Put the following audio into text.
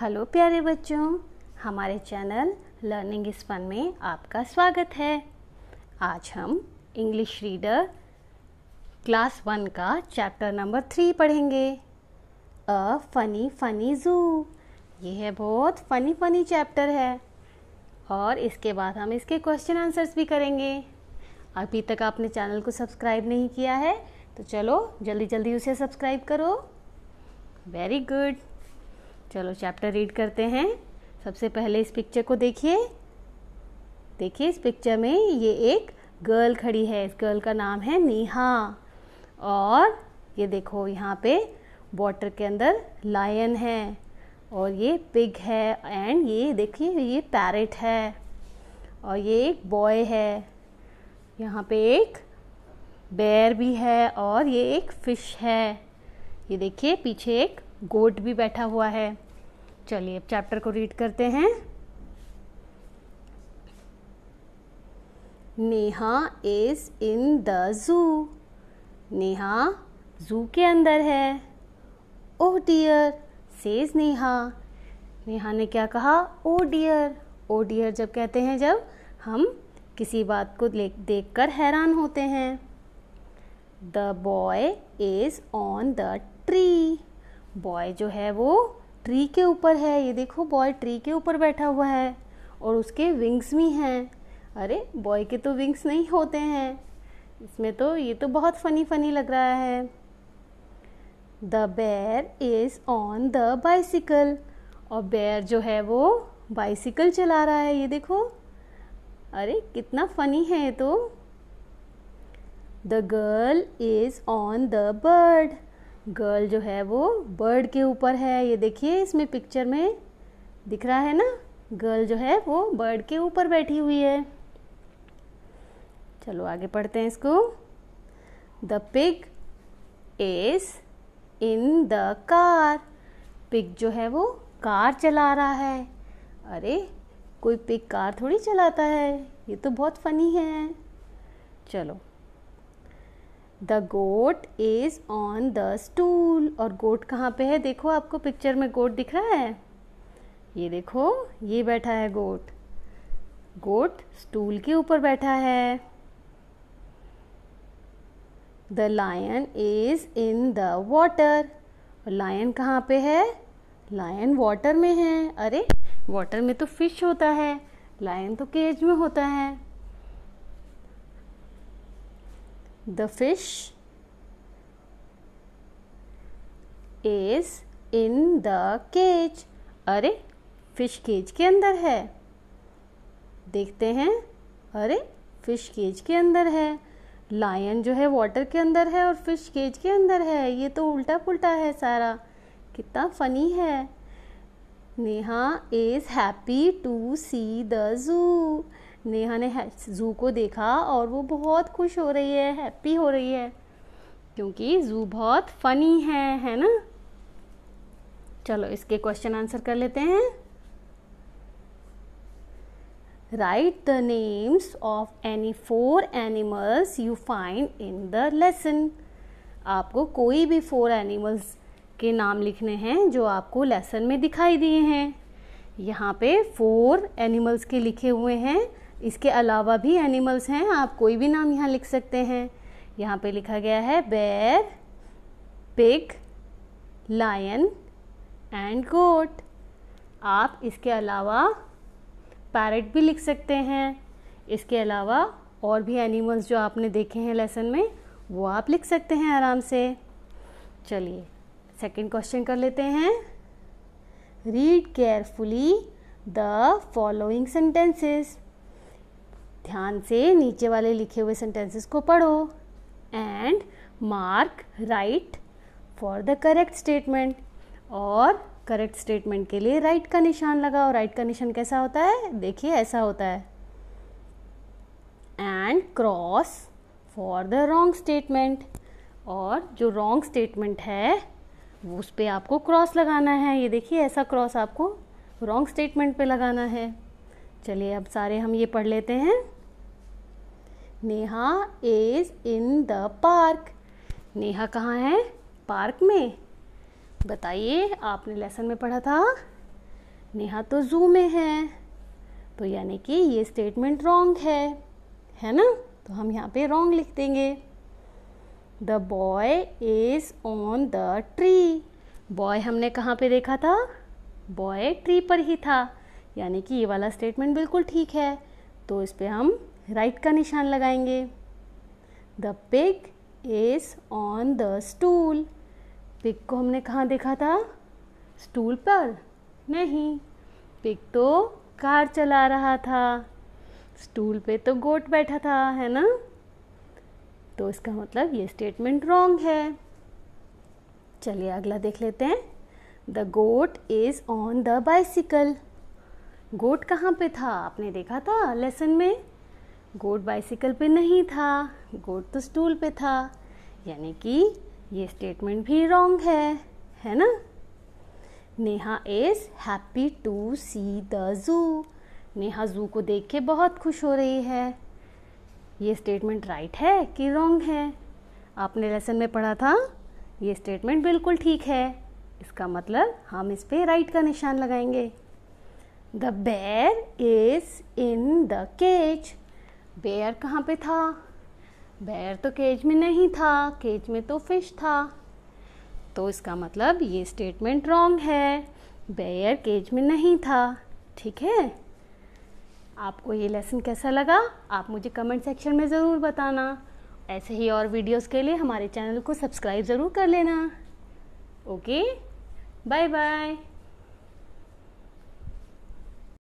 hello प्यारे बच्चों हमारे चैनल लर्निंग इस फन में आपका स्वागत है आज हम इंग्लिश रीडर क्लास वन का चैप्टर नंबर थ्री पढ़ेंगे अ फनी फनी जू ये है बहुत फनी फनी चैप्टर है और इसके बाद हम इसके क्वेश्चन आंसर्स भी करेंगे अभी तक आपने चैनल को सब्सक्राइब नहीं किया है तो चलो जल्दी जल्दी उसे सब्सक्राइब करो वेरी गुड चलो चैप्टर रीड करते हैं सबसे पहले इस पिक्चर को देखिए देखिए इस पिक्चर में ये एक गर्ल खड़ी है इस गर्ल का नाम है नेहा और ये देखो यहाँ पे वाटर के अंदर लायन है और ये पिग है एंड ये देखिए ये पैरट है और ये एक बॉय है यहाँ पे एक बेर भी है और ये एक फ़िश है ये देखिए पीछे एक गोट भी बैठा हुआ है चलिए अब चैप्टर को रीड करते हैं Neha is in the zoo Neha जू के अंदर है oh dear says Neha Neha ने क्या कहा ओ डियर ओ डियर जब कहते हैं जब हम किसी बात को देख कर हैरान होते हैं the boy is on the tree boy जो है वो ट्री के ऊपर है ये देखो बॉय ट्री के ऊपर बैठा हुआ है और उसके विंग्स भी हैं अरे बॉय के तो विंग्स नहीं होते हैं इसमें तो ये तो बहुत फनी फनी लग रहा है the bear is on the bicycle और बेर जो है वो बाइसिकल चला रहा है ये देखो अरे कितना फनी है ये तो the girl is on the bird girl जो है वो बर्ड के ऊपर है ये देखिए इसमें पिक्चर में दिख रहा है ना गर्ल जो है वो बर्ड के ऊपर बैठी हुई है चलो आगे पढ़ते हैं इसको the pig is in the car pig जो है वो कार चला रहा है अरे कोई पिक कार थोड़ी चलाता है ये तो बहुत फनी है चलो the goat is on the stool और गोट कहाँ पे है देखो आपको पिक्चर में गोट दिख रहा है ये देखो ये बैठा है गोट गोट स्टूल के ऊपर बैठा है the lion is in the water lion कहाँ पे है लायन वाटर में है अरे वाटर में तो फिश होता है लायन तो केज में होता है the fish is in the cage अरे फिश केज के अंदर है देखते हैं अरे फिश केज के अंदर है लायन जो है वाटर के अंदर है और फिश केज के अंदर है ये तो उल्टा पुल्टा है सारा कितना फनी है Neha is happy to see the zoo Neha ने जू को देखा और वो बहुत खुश हो रही है हैप्पी हो रही है क्योंकि जू बहुत फनी है है ना चलो इसके क्वेश्चन आंसर कर लेते हैं right the names of any four animals you find in the lesson आपको कोई भी फोर एनिमल्स के नाम लिखने हैं जो आपको लेसन में दिखाई दिए हैं यहाँ पे फोर एनिमल्स के लिखे हुए हैं इसके अलावा भी एनिमल्स हैं आप कोई भी नाम यहाँ लिख सकते हैं यहाँ पे लिखा गया है बेर पिग लायन एंड गोट आप इसके अलावा पैरट भी लिख सकते हैं इसके अलावा और भी एनिमल्स जो आपने देखे हैं लेसन में वो आप लिख सकते हैं आराम से चलिए सेकंड क्वेश्चन कर लेते हैं read carefully the following sentences ध्यान से नीचे वाले लिखे हुए सेंटेंसेस को पढ़ो and mark right for the correct statement और करेक्ट स्टेटमेंट के लिए राइट का निशान लगाओ राइट का निशान कैसा होता है देखिए ऐसा होता है and cross for the wrong statement और जो रॉन्ग स्टेटमेंट है उस पर आपको क्रॉस लगाना है ये देखिए ऐसा क्रॉस आपको रॉन्ग स्टेटमेंट पे लगाना है चलिए अब सारे हम ये पढ़ लेते हैं Neha is in the park Neha कहाँ है पार्क में बताइए आपने लेसन में पढ़ा था नेहा तो जू में है तो यानी कि ये स्टेटमेंट रॉन्ग है है ना तो हम यहाँ पे रॉन्ग लिख देंगे the boy is on the tree boy हमने कहाँ पे देखा था बॉय ट्री पर ही था यानी कि ये वाला स्टेटमेंट बिल्कुल ठीक है तो इस पर हम राइट का निशान लगाएंगे the pig is on the stool pig को हमने कहाँ देखा था स्टूल पर नहीं पिग तो कार चला रहा था स्टूल पे तो गोट बैठा था है ना तो इसका मतलब ये स्टेटमेंट रॉन्ग है चलिए अगला देख लेते हैं the goat is on the bicycle goat कहाँ पे था आपने देखा था लेसन में गोट बाइसिकल पे नहीं था गोट तो स्टूल पे था यानी कि ये स्टेटमेंट भी रॉन्ग है है ना Neha is happy to see the zoo Neha जू को देख के बहुत खुश हो रही है ये स्टेटमेंट राइट है कि रॉन्ग है आपने लेसन में पढ़ा था ये स्टेटमेंट बिल्कुल ठीक है इसका मतलब हम इस पर राइट का निशान लगाएंगे the bear is in the cage bear कहाँ पे था बेयर तो केज में नहीं था केज में तो फिश था तो इसका मतलब ये स्टेटमेंट रॉन्ग है बेयर केज में नहीं था ठीक है आपको ये लेसन कैसा लगा आप मुझे कमेंट सेक्शन में ज़रूर बताना ऐसे ही और वीडियोस के लिए हमारे चैनल को सब्सक्राइब ज़रूर कर लेना ओके बाय बाय